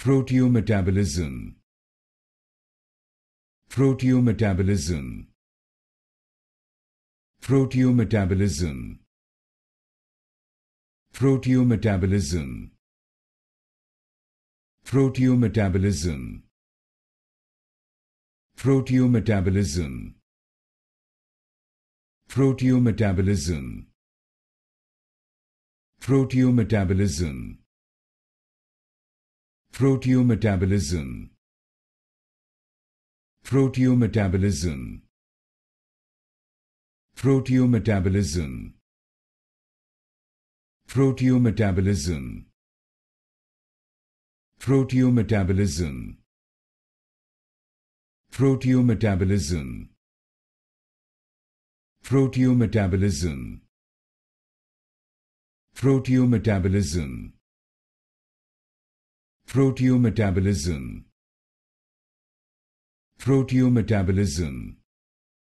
Proteometabolism Proteometabolism Proteometabolism Proteometabolism Proteometabolism Proteometabolism Proteometabolism Proteometabolism Proteometabolism Proteometabolism Proteometabolism Proteometabolism Proteometabolism Proteometabolism Proteometabolism Proteometabolism Proteometabolism Proteometabolism